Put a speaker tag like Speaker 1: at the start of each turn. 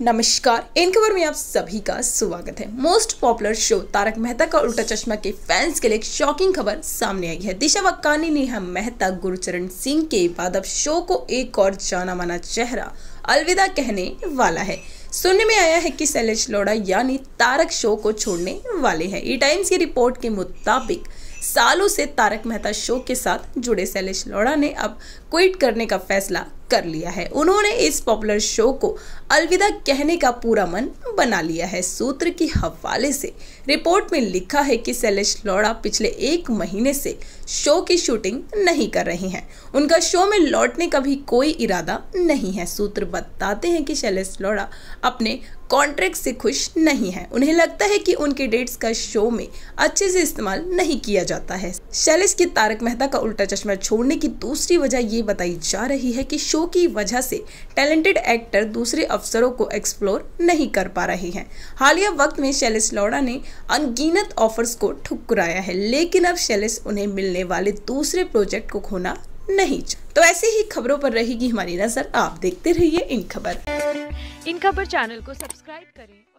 Speaker 1: नमस्कार इन खबर में आप सभी का स्वागत है most popular show Taarak Mehta ka Ooltah चश्मा के फैंस के लिए एक शॉकिंग खबर सामने आई है दिशा वक्कानी हम मेहता गुरुचरण सिंह के बाद अब शो को एक और जाना माना चेहरा अलविदा कहने वाला है सुनने में आया है कि शैलेश लोड़ा यानी तारक शो को छोड़ने वाले हैं ई टाइम्स की रिपोर्ट के मुताबिक सालों से तारक मेहता शो के साथ जुड़े शैलेश लोड़ा ने अब क्विट करने का फैसला कर लिया है उन्होंने इस पॉपुलर शो को अलविदा कहने का पूरा मन बना लिया है सूत्र के हवाले से रिपोर्ट में लिखा है कि शैलेश लौड़ा पिछले एक महीने से शो की शूटिंग नहीं कर रहे हैं उनका शो में लौटने का भी कोई इरादा नहीं है सूत्र बताते हैं कि शैलेश लौड़ा अपने कॉन्ट्रैक्ट से खुश नहीं है उन्हें लगता है कि उनके डेट्स का शो में अच्छे से इस्तेमाल नहीं किया जाता है शैलेश के तारक मेहता का उल्टा चश्मा छोड़ने की दूसरी वजह ये बताई जा रही है कि शो शो की वजह से टैलेंटेड एक्टर दूसरे अवसरों को एक्सप्लोर नहीं कर पा रहे हैं हालिया वक्त में शैलेश लौड़ा ने अनगिनत ऑफर्स को ठुकराया है लेकिन अब शैलेश उन्हें मिलने वाले दूसरे प्रोजेक्ट को खोना नहीं तो ऐसी ही खबरों पर रहेगी हमारी नजर आप देखते रहिए इन खबर इन खबर चैनल को सब्सक्राइब करें